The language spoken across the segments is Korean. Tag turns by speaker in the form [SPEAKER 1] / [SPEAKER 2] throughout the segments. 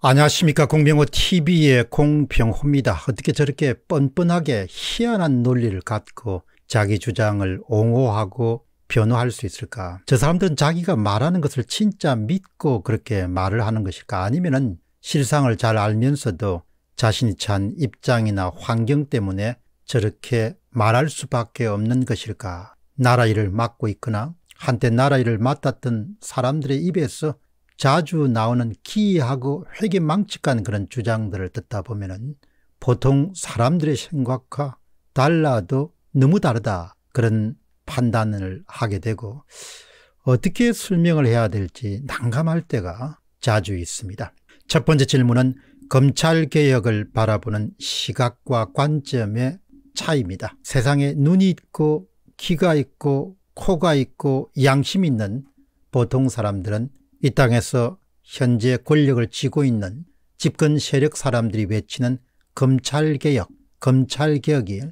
[SPEAKER 1] 안녕하십니까 공병호 tv의 공병호입니다. 어떻게 저렇게 뻔뻔하게 희한한 논리를 갖고 자기 주장을 옹호하고 변호할 수 있을까? 저 사람들은 자기가 말하는 것을 진짜 믿고 그렇게 말을 하는 것일까? 아니면은 실상을 잘 알면서도 자신이 찬 입장이나 환경 때문에 저렇게 말할 수밖에 없는 것일까? 나라 일을 맡고 있거나 한때 나라 일을 맡았던 사람들의 입에서 자주 나오는 기이하고 회계망측한 그런 주장들을 듣다 보면은 보통 사람들의 생각과 달라도 너무 다르다 그런 판단을 하게 되고 어떻게 설명을 해야 될지 난감할 때가 자주 있습니다. 첫 번째 질문은 검찰개혁을 바라보는 시각과 관점의 차이입니다. 세상에 눈이 있고 귀가 있고 코가 있고 양심 있는 보통 사람들은 이 땅에서 현재 권력을 쥐고 있는 집권 세력 사람들이 외치는 검찰개혁, 검찰개혁이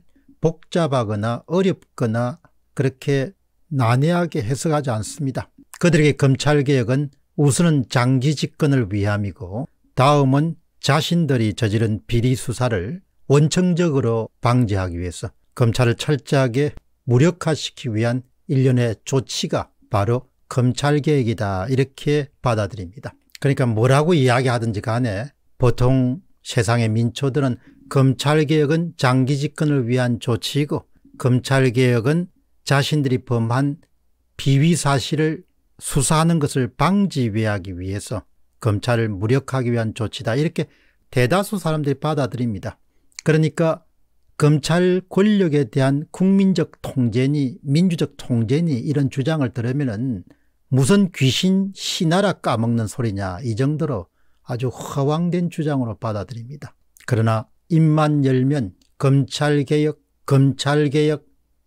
[SPEAKER 1] 복잡하거나 어렵거나 그렇게 난해하게 해석하지 않습니다. 그들에게 검찰개혁은 우선은 장기 집권을 위함이고 다음은 자신들이 저지른 비리 수사를 원청적으로 방지하기 위해서 검찰을 철저하게 무력화시키기 위한 일련의 조치가 바로 검찰 개혁이다 이렇게 받아들입니다. 그러니까 뭐라고 이야기하든지 간에 보통 세상의 민초들은 검찰개혁은 장기 집권을 위한 조치이고 검찰개혁은 자신들이 범한 비위 사실을 수사하는 것을 방지하기 위해서 검찰을 무력하기 위한 조치다 이렇게 대다수 사람들이 받아들입니다. 그러니까 검찰 권력에 대한 국민적 통제니 민주적 통제니 이런 주장을 들으면 무슨 귀신 신하라 까먹는 소리냐 이 정도로 아주 허황된 주장으로 받아들입니다. 그러나 입만 열면 검찰개혁 검찰개혁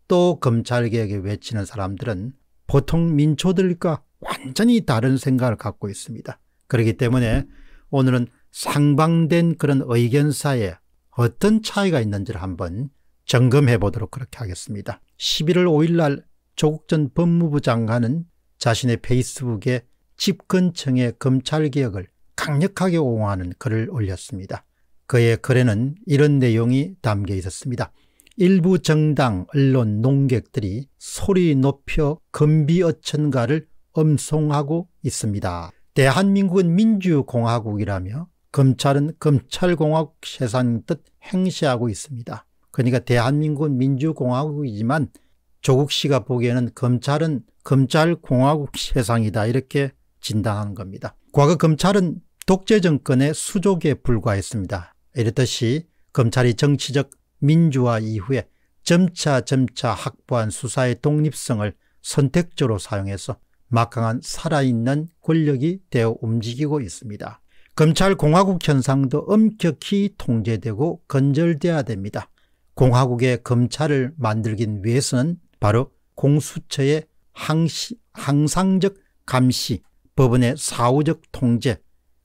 [SPEAKER 1] 또 검찰개혁에 외치는 사람들은 보통 민초들과 완전히 다른 생각을 갖고 있습니다. 그렇기 때문에 오늘은 상방된 그런 의견사에 어떤 차이가 있는지를 한번 점검해 보도록 그렇게 하겠습니다. 11월 5일 날 조국 전 법무부 장관은 자신의 페이스북에 집근청의 검찰개혁을 강력하게 옹호하는 글을 올렸습니다. 그의 글에는 이런 내용이 담겨 있었습니다. 일부 정당, 언론, 농객들이 소리 높여 금비어천가를 엄송하고 있습니다. 대한민국은 민주공화국이라며 검찰은 검찰공화국 세상 뜻행시하고 있습니다. 그러니까 대한민국 민주공화국이지만 조국 씨가 보기에는 검찰은 검찰공화국 세상이다 이렇게 진단한 겁니다. 과거 검찰은 독재 정권의 수족에 불과했습니다. 이렇듯이 검찰이 정치적 민주화 이후에 점차 점차 확보한 수사의 독립성을 선택적으로 사용해서 막강한 살아있는 권력이 되어 움직이고 있습니다. 검찰 공화국 현상도 엄격히 통제되고 건절돼야 됩니다. 공화국의 검찰을 만들기 위해서는 바로 공수처의 항시, 항상적 감시, 법원의 사후적 통제,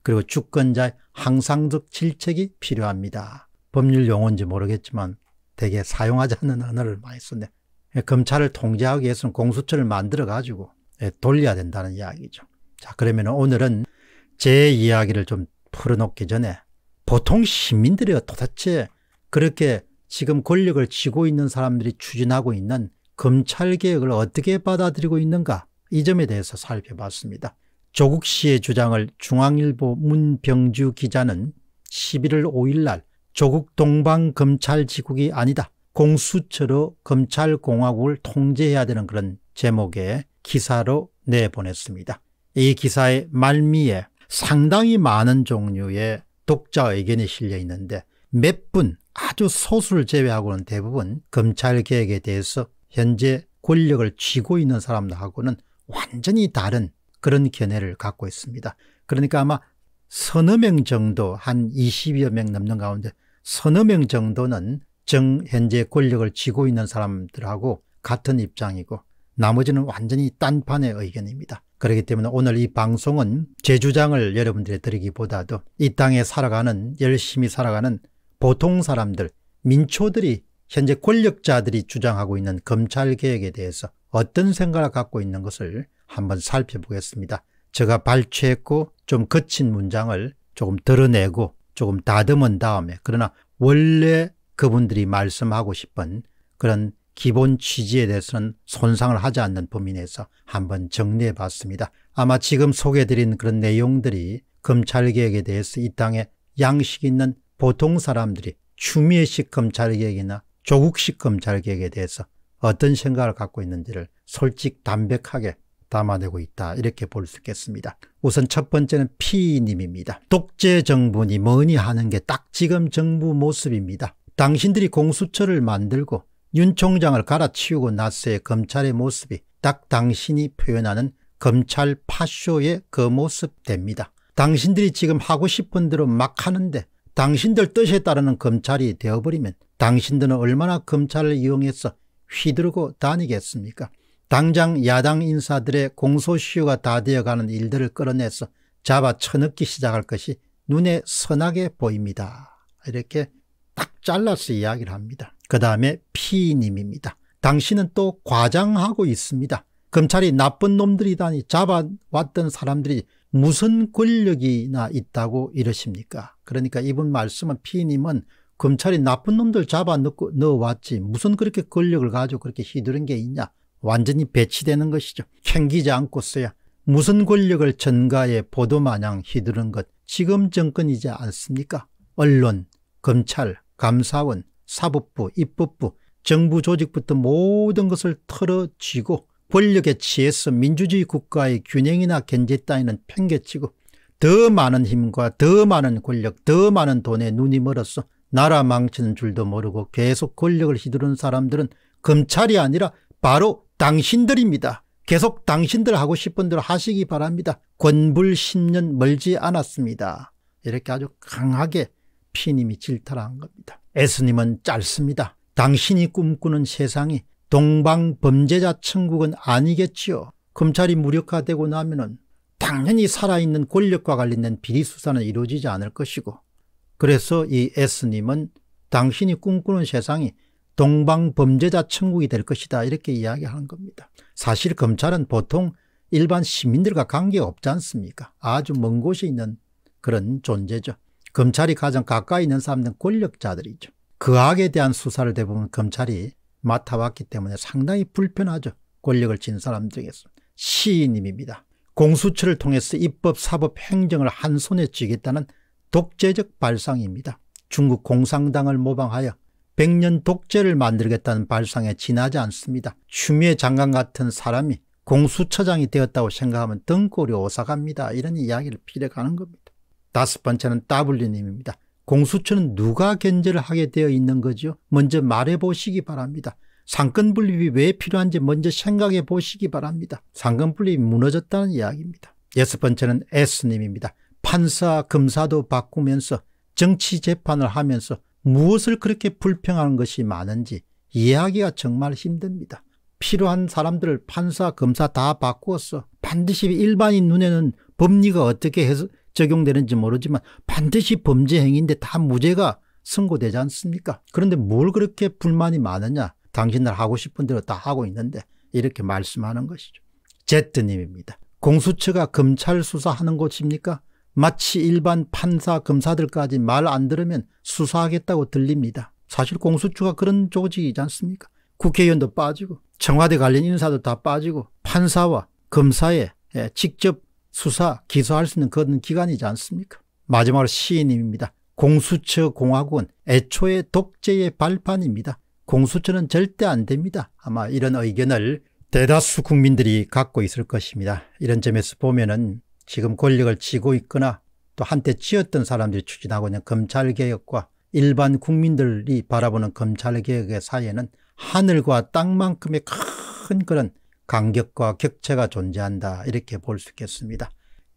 [SPEAKER 1] 그리고 주권자의 항상적 질책이 필요합니다. 법률 용어인지 모르겠지만 되게 사용하지 않는 언어를 많이 썼네. 예, 검찰을 통제하기 위해서는 공수처를 만들어 가지고 예, 돌려야 된다는 이야기죠. 자 그러면 오늘은 제 이야기를 좀 풀어놓기 전에 보통 시민들이 도대체 그렇게 지금 권력을 쥐고 있는 사람들이 추진하고 있는 검찰개혁을 어떻게 받아들이고 있는가 이 점에 대해서 살펴봤습니다. 조국 씨의 주장을 중앙일보 문병주 기자는 11월 5일 날 조국 동방검찰지국이 아니다. 공수처로 검찰공화국을 통제해야 되는 그런 제목의 기사로 내보냈습니다. 이 기사의 말미에 상당히 많은 종류의 독자 의견이 실려 있는데 몇 분 아주 소수를 제외하고는 대부분 검찰개혁에 대해서 현재 권력을 쥐고 있는 사람들하고는 완전히 다른 그런 견해를 갖고 있습니다. 그러니까 아마 서너 명 정도 한 20여 명 넘는 가운데 서너 명 정도는 정 현재 권력을 쥐고 있는 사람들하고 같은 입장이고 나머지는 완전히 딴판의 의견입니다. 그렇기 때문에 오늘 이 방송은 제 주장을 여러분들에 드리기보다도 이 땅에 살아가는 열심히 살아가는 보통 사람들 민초들이 현재 권력자들이 주장하고 있는 검찰개혁에 대해서 어떤 생각을 갖고 있는 것을 한번 살펴보겠습니다. 제가 발췌했고 좀 거친 문장을 조금 드러내고 조금 다듬은 다음에 그러나 원래 그분들이 말씀하고 싶은 그런 기본 취지에 대해서는 손상을 하지 않는 범위 내에서 한번 정리해 봤습니다. 아마 지금 소개드린 해 그런 내용들이 검찰개혁에 대해서 이 땅에 양식 있는 보통 사람들이 추미애식 검찰개혁이나 조국식 검찰개혁에 대해서 어떤 생각을 갖고 있는지를 솔직 담백하게 담아내고 있다 이렇게 볼 수 있겠습니다. 우선 첫 번째는 피님입니다. 독재 정부니 뭐니 하는 게 딱 지금 정부 모습입니다. 당신들이 공수처를 만들고 윤 총장을 갈아치우고 나서의 검찰의 모습이 딱 당신이 표현하는 검찰 파쇼의 그 모습 됩니다. 당신들이 지금 하고 싶은 대로 막 하는데 당신들 뜻에 따르는 검찰이 되어버리면 당신들은 얼마나 검찰을 이용해서 휘두르고 다니겠습니까? 당장 야당 인사들의 공소시효가 다 되어가는 일들을 끌어내서 잡아 쳐넣기 시작할 것이 눈에 선하게 보입니다. 이렇게 딱 잘라서 이야기를 합니다. 그 다음에 피님입니다 당신은 또 과장하고 있습니다. 검찰이 나쁜 놈들이다니 잡아왔던 사람들이 무슨 권력이나 있다고 이러십니까? 그러니까 이분 말씀은 피님은 검찰이 나쁜 놈들 잡아 넣고 넣어왔지 무슨 그렇게 권력을 가지고 그렇게 휘두른 게 있냐. 완전히 배치되는 것이죠. 챙기지 않고서야 무슨 권력을 전가에 보도마냥 휘두른 것 지금 정권이지 않습니까? 언론, 검찰, 감사원 사법부, 입법부, 정부 조직부터 모든 것을 털어쥐고 권력에 취해서 민주주의 국가의 균형이나 견제 따위는 팽개치고 더 많은 힘과 더 많은 권력, 더 많은 돈에 눈이 멀어서 나라 망치는 줄도 모르고 계속 권력을 휘두르는 사람들은 검찰이 아니라 바로 당신들입니다. 계속 당신들 하고 싶은 대로 하시기 바랍니다. 권불 10년 멀지 않았습니다. 이렇게 아주 강하게 피님이 질타를 한 겁니다. 에스님은 짧습니다. 당신이 꿈꾸는 세상이 동방범죄자 천국은 아니겠지요. 검찰이 무력화되고 나면 은 당연히 살아있는 권력과 관련된 비리수사는 이루어지지 않을 것이고 그래서 이 예수님은 당신이 꿈꾸는 세상이 동방범죄자 천국이 될 것이다 이렇게 이야기하는 겁니다. 사실 검찰은 보통 일반 시민들과 관계없지 않습니까 아주 먼 곳에 있는 그런 존재죠. 검찰이 가장 가까이 있는 사람들은 권력자들이죠. 그 악에 대한 수사를 대부분 검찰이 맡아왔기 때문에 상당히 불편하죠. 권력을 진 사람 중에서. 시인임입니다. 공수처를 통해서 입법, 사법, 행정을 한 손에 쥐겠다는 독재적 발상입니다. 중국 공산당을 모방하여 백년 독재를 만들겠다는 발상에 지나지 않습니다. 추미애 장관 같은 사람이 공수처장이 되었다고 생각하면 등골이 오사갑니다. 이런 이야기를 피력하는 겁니다. 다섯 번째는 W님입니다. 공수처는 누가 견제를 하게 되어 있는 거죠? 먼저 말해보시기 바랍니다. 상권 분립이 왜 필요한지 먼저 생각해 보시기 바랍니다. 상권 분립이 무너졌다는 이야기입니다. 여섯 번째는 S님입니다. 판사, 검사도 바꾸면서 정치 재판을 하면서 무엇을 그렇게 불평하는 것이 많은지 이해하기가 정말 힘듭니다. 필요한 사람들을 판사, 검사 다 바꾸었어. 반드시 일반인 눈에는 법리가 어떻게 해서 적용되는지 모르지만 반드시 범죄 행위인데 다 무죄가 선고되지 않습니까? 그런데 뭘 그렇게 불만이 많으냐? 당신들 하고 싶은 대로 다 하고 있는데 이렇게 말씀하는 것이죠. 제트님입니다. 공수처가 검찰 수사하는 곳입니까? 마치 일반 판사 검사들까지 말 안 들으면 수사하겠다고 들립니다. 사실 공수처가 그런 조직이지 않습니까? 국회의원도 빠지고 청와대 관련 인사도 다 빠지고 판사와 검사의 직접 수사, 기소할 수 있는 그런 기관이지 않습니까? 마지막으로 시인입니다. 공수처 공화국은 애초에 독재의 발판입니다. 공수처는 절대 안 됩니다. 아마 이런 의견을 대다수 국민들이 갖고 있을 것입니다. 이런 점에서 보면 은 지금 권력을 쥐고 있거나 또 한때 쥐었던 사람들이 추진하고 있는 검찰개혁과 일반 국민들이 바라보는 검찰개혁의 사이에는 하늘과 땅만큼의 큰 그런 간격과 격차가 존재한다 이렇게 볼 수 있겠습니다.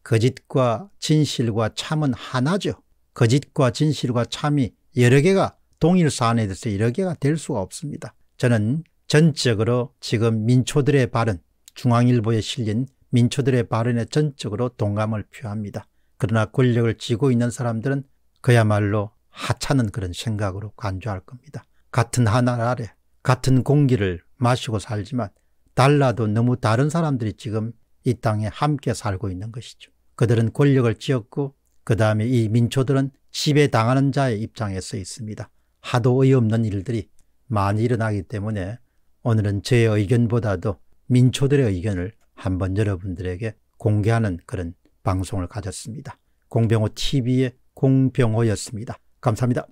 [SPEAKER 1] 거짓과 진실과 참은 하나죠. 거짓과 진실과 참이 여러 개가 동일 사안에 대해서 여러 개가 될 수가 없습니다. 저는 전적으로 지금 민초들의 발언, 중앙일보에 실린 민초들의 발언에 전적으로 동감을 표합니다. 그러나 권력을 쥐고 있는 사람들은 그야말로 하찮은 그런 생각으로 간주할 겁니다. 같은 하늘 아래 같은 공기를 마시고 살지만 달라도 너무 다른 사람들이 지금 이 땅에 함께 살고 있는 것이죠. 그들은 권력을 쥐었고 그 다음에 이 민초들은 지배당하는 자의 입장에 서 있습니다. 하도 의없는 일들이 많이 일어나기 때문에 오늘은 제 의견보다도 민초들의 의견을 한번 여러분들에게 공개하는 그런 방송을 가졌습니다. 공병호 TV의 공병호였습니다. 감사합니다.